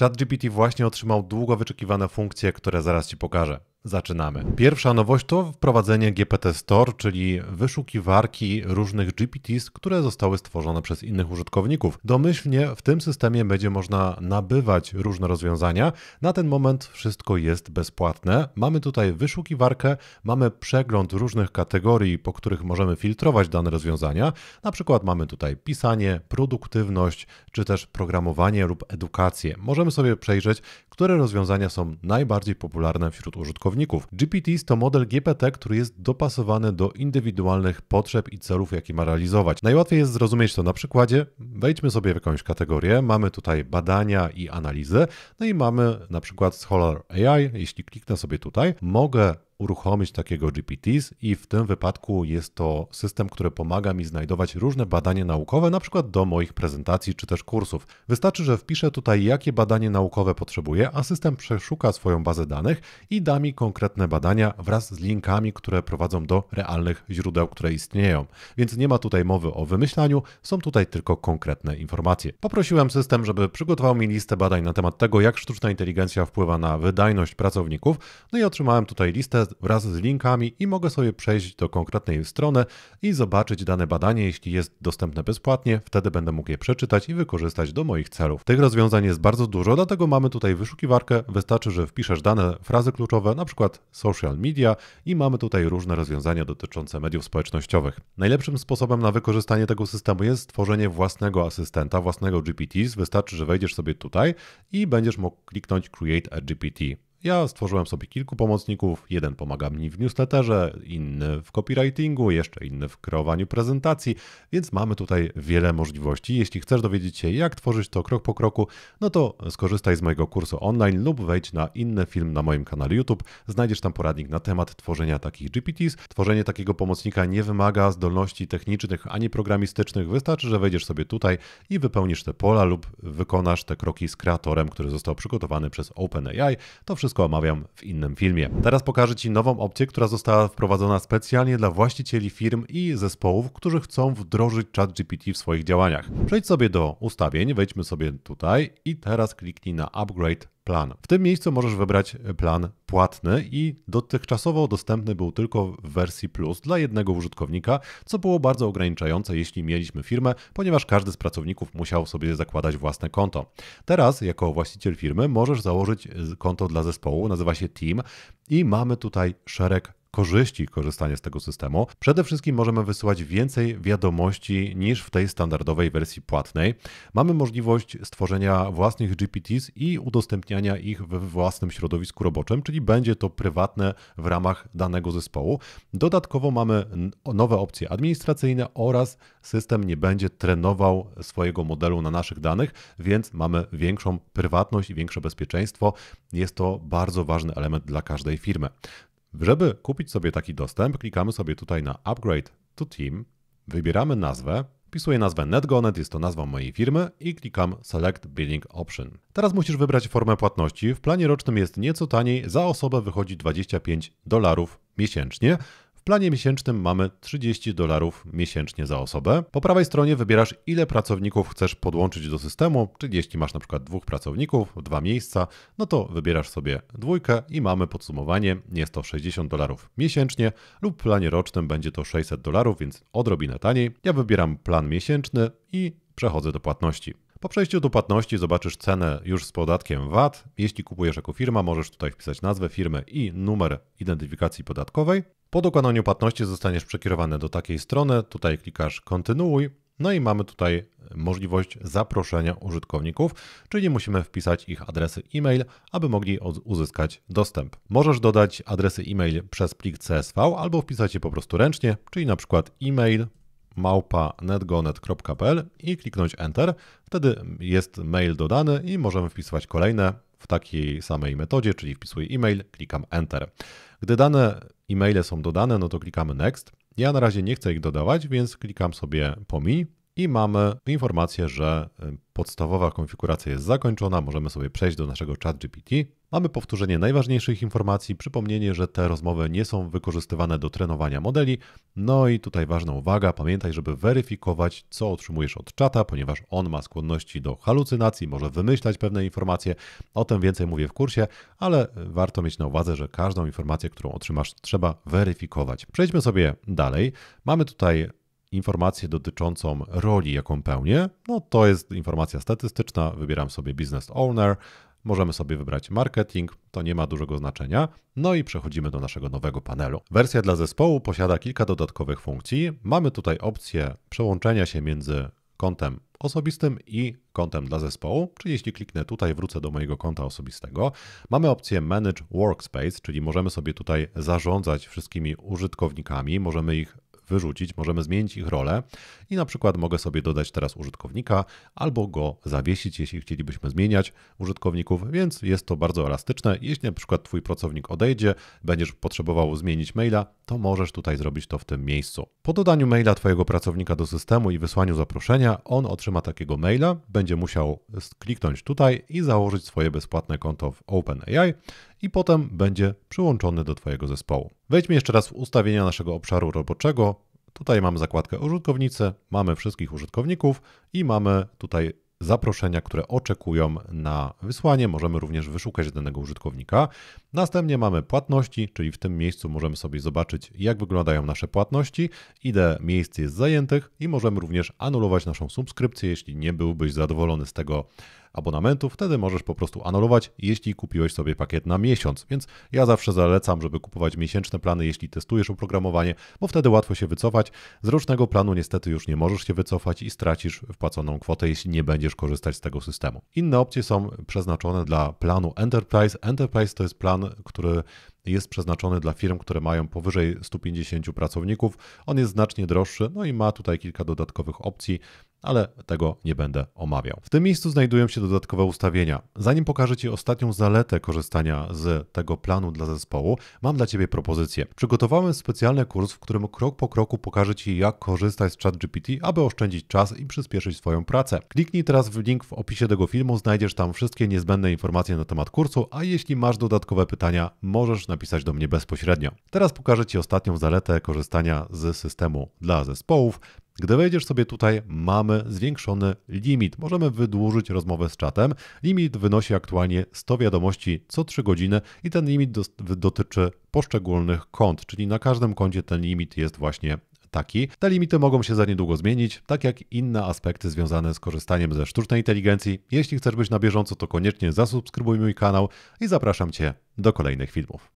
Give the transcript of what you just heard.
ChatGPT właśnie otrzymał długo wyczekiwane funkcje, które zaraz Ci pokażę. Zaczynamy. Pierwsza nowość to wprowadzenie GPT Store, czyli wyszukiwarki różnych GPTs, które zostały stworzone przez innych użytkowników. Domyślnie w tym systemie będzie można nabywać różne rozwiązania. Na ten moment wszystko jest bezpłatne. Mamy tutaj wyszukiwarkę, mamy przegląd różnych kategorii, po których możemy filtrować dane rozwiązania. Na przykład mamy tutaj pisanie, produktywność, czy też programowanie lub edukację. Możemy sobie przejrzeć, które rozwiązania są najbardziej popularne wśród użytkowników użytkowników. GPTs to model GPT, który jest dopasowany do indywidualnych potrzeb i celów, jakie ma realizować. Najłatwiej jest zrozumieć to na przykładzie. Wejdźmy sobie w jakąś kategorię. Mamy tutaj badania i analizy. No i mamy na przykład Scholar AI. Jeśli kliknę sobie tutaj, mogę uruchomić takiego GPTs i w tym wypadku jest to system, który pomaga mi znajdować różne badania naukowe, na przykład do moich prezentacji czy też kursów. Wystarczy, że wpiszę tutaj, jakie badanie naukowe potrzebuję, a system przeszuka swoją bazę danych i da mi konkretne badania wraz z linkami, które prowadzą do realnych źródeł, które istnieją. Więc nie ma tutaj mowy o wymyślaniu, są tutaj tylko konkretne informacje. Poprosiłem system, żeby przygotował mi listę badań na temat tego, jak sztuczna inteligencja wpływa na wydajność pracowników, no i otrzymałem tutaj listę wraz z linkami i mogę sobie przejść do konkretnej strony i zobaczyć dane badanie. Jeśli jest dostępne bezpłatnie, wtedy będę mógł je przeczytać i wykorzystać do moich celów. Tych rozwiązań jest bardzo dużo, dlatego mamy tutaj wyszukiwarkę. Wystarczy, że wpiszesz dane frazy kluczowe, na przykład social media i mamy tutaj różne rozwiązania dotyczące mediów społecznościowych. Najlepszym sposobem na wykorzystanie tego systemu jest stworzenie własnego asystenta, własnego GPT. Wystarczy, że wejdziesz sobie tutaj i będziesz mógł kliknąć Create a GPT. Ja stworzyłem sobie kilku pomocników. Jeden pomaga mi w newsletterze, inny w copywritingu, jeszcze inny w kreowaniu prezentacji, więc mamy tutaj wiele możliwości. Jeśli chcesz dowiedzieć się, jak tworzyć to krok po kroku, no to skorzystaj z mojego kursu online lub wejdź na inny film na moim kanale YouTube. Znajdziesz tam poradnik na temat tworzenia takich GPTs. Tworzenie takiego pomocnika nie wymaga zdolności technicznych ani programistycznych. Wystarczy, że wejdziesz sobie tutaj i wypełnisz te pola lub wykonasz te kroki z kreatorem, który został przygotowany przez OpenAI. To wszystko wszystko omawiam w innym filmie. Teraz pokażę Ci nową opcję, która została wprowadzona specjalnie dla właścicieli firm i zespołów, którzy chcą wdrożyć ChatGPT w swoich działaniach. Przejdź sobie do ustawień, wejdźmy sobie tutaj i teraz kliknij na Upgrade plan. W tym miejscu możesz wybrać e, plan płatny i dotychczasowo dostępny był tylko w wersji Plus dla jednego użytkownika, co było bardzo ograniczające, jeśli mieliśmy firmę, ponieważ każdy z pracowników musiał sobie zakładać własne konto. Teraz, jako właściciel firmy, możesz założyć e, konto dla zespołu, nazywa się Team i mamy tutaj szereg korzyści korzystania z tego systemu. Przede wszystkim możemy wysyłać więcej wiadomości niż w tej standardowej wersji płatnej. Mamy możliwość stworzenia własnych GPTs i udostępniania ich we własnym środowisku roboczym, czyli będzie to prywatne w ramach danego zespołu. Dodatkowo mamy nowe opcje administracyjne oraz system nie będzie trenował swojego modelu na naszych danych, więc mamy większą prywatność i większe bezpieczeństwo. Jest to bardzo ważny element dla każdej firmy. Żeby kupić sobie taki dostęp, klikamy sobie tutaj na Upgrade to Team, wybieramy nazwę, Wpisuję nazwę NetGonet, jest to nazwa mojej firmy i klikam Select Billing Option. Teraz musisz wybrać formę płatności. W planie rocznym jest nieco taniej, za osobę wychodzi 25 dolarów miesięcznie planie miesięcznym mamy 30 dolarów miesięcznie za osobę. Po prawej stronie wybierasz, ile pracowników chcesz podłączyć do systemu, czyli jeśli masz na przykład dwóch pracowników, dwa miejsca, no to wybierasz sobie dwójkę i mamy podsumowanie, jest to 60 dolarów miesięcznie lub w planie rocznym będzie to 600 dolarów, więc odrobinę taniej. Ja wybieram plan miesięczny i przechodzę do płatności. Po przejściu do płatności zobaczysz cenę już z podatkiem VAT. Jeśli kupujesz jako firma, możesz tutaj wpisać nazwę firmy i numer identyfikacji podatkowej. Po dokonaniu płatności zostaniesz przekierowany do takiej strony, tutaj klikasz kontynuuj, no i mamy tutaj możliwość zaproszenia użytkowników, czyli musimy wpisać ich adresy e-mail, aby mogli uzyskać dostęp. Możesz dodać adresy e-mail przez plik CSV albo wpisać je po prostu ręcznie, czyli na przykład e-mail małpa.netgonet.pl i kliknąć Enter. Wtedy jest mail dodany i możemy wpisywać kolejne w takiej samej metodzie, czyli wpisuję e-mail, klikam Enter. Gdy dane e-maile są dodane, no to klikamy Next. Ja na razie nie chcę ich dodawać, więc klikam sobie pomiń i mamy informację, że y, podstawowa konfiguracja jest zakończona. Możemy sobie przejść do naszego chat GPT. Mamy powtórzenie najważniejszych informacji, przypomnienie, że te rozmowy nie są wykorzystywane do trenowania modeli. No i tutaj ważna uwaga, pamiętaj, żeby weryfikować, co otrzymujesz od czata, ponieważ on ma skłonności do halucynacji, może wymyślać pewne informacje. O tym więcej mówię w kursie, ale y, warto mieć na uwadze, że każdą informację, którą otrzymasz, trzeba weryfikować. Przejdźmy sobie dalej. Mamy tutaj informację dotyczącą roli, jaką pełnię, no to jest informacja statystyczna, wybieram sobie business owner, Możemy sobie wybrać marketing, to nie ma dużego znaczenia. No i przechodzimy do naszego nowego panelu. Wersja dla zespołu posiada kilka dodatkowych funkcji. Mamy tutaj opcję przełączenia się między kontem osobistym i kontem dla zespołu, czyli jeśli kliknę tutaj, wrócę do mojego konta osobistego. Mamy opcję Manage Workspace, czyli możemy sobie tutaj zarządzać wszystkimi użytkownikami, możemy ich wyrzucić, możemy zmienić ich rolę i na przykład mogę sobie dodać teraz użytkownika albo go zawiesić, jeśli chcielibyśmy zmieniać użytkowników, więc jest to bardzo elastyczne. Jeśli na przykład Twój pracownik odejdzie, będziesz potrzebował zmienić maila, to możesz tutaj zrobić to w tym miejscu. Po dodaniu maila Twojego pracownika do systemu i wysłaniu zaproszenia, on otrzyma takiego maila, będzie musiał kliknąć tutaj i założyć swoje bezpłatne konto w OpenAI i potem będzie przyłączony do Twojego zespołu. Wejdźmy jeszcze raz w ustawienia naszego obszaru roboczego. Tutaj mamy zakładkę użytkownicy, mamy wszystkich użytkowników i mamy tutaj zaproszenia, które oczekują na wysłanie. Możemy również wyszukać danego użytkownika. Następnie mamy płatności, czyli w tym miejscu możemy sobie zobaczyć, jak wyglądają nasze płatności, ile miejsc jest zajętych i możemy również anulować naszą subskrypcję, jeśli nie byłbyś zadowolony z tego abonamentu, wtedy możesz po prostu anulować, jeśli kupiłeś sobie pakiet na miesiąc. Więc ja zawsze zalecam, żeby kupować miesięczne plany, jeśli testujesz oprogramowanie, bo wtedy łatwo się wycofać. Z rocznego planu niestety już nie możesz się wycofać i stracisz wpłaconą kwotę, jeśli nie będziesz korzystać z tego systemu. Inne opcje są przeznaczone dla planu Enterprise. Enterprise to jest plan, który jest przeznaczony dla firm, które mają powyżej 150 pracowników. On jest znacznie droższy, no i ma tutaj kilka dodatkowych opcji ale tego nie będę omawiał. W tym miejscu znajdują się dodatkowe ustawienia. Zanim pokażę Ci ostatnią zaletę korzystania z tego planu dla zespołu, mam dla Ciebie propozycję. Przygotowałem specjalny kurs, w którym krok po kroku pokażę Ci, jak korzystać z ChatGPT, aby oszczędzić czas i przyspieszyć swoją pracę. Kliknij teraz w link w opisie tego filmu, znajdziesz tam wszystkie niezbędne informacje na temat kursu, a jeśli masz dodatkowe pytania, możesz napisać napisać do mnie bezpośrednio. Teraz pokażę Ci ostatnią zaletę korzystania z systemu dla zespołów. Gdy wejdziesz sobie tutaj, mamy zwiększony limit. Możemy wydłużyć rozmowę z czatem. Limit wynosi aktualnie 100 wiadomości co 3 godziny i ten limit dotyczy poszczególnych kont, czyli na każdym koncie ten limit jest właśnie taki. Te limity mogą się za niedługo zmienić, tak jak inne aspekty związane z korzystaniem ze sztucznej inteligencji. Jeśli chcesz być na bieżąco, to koniecznie zasubskrybuj mój kanał i zapraszam Cię do kolejnych filmów.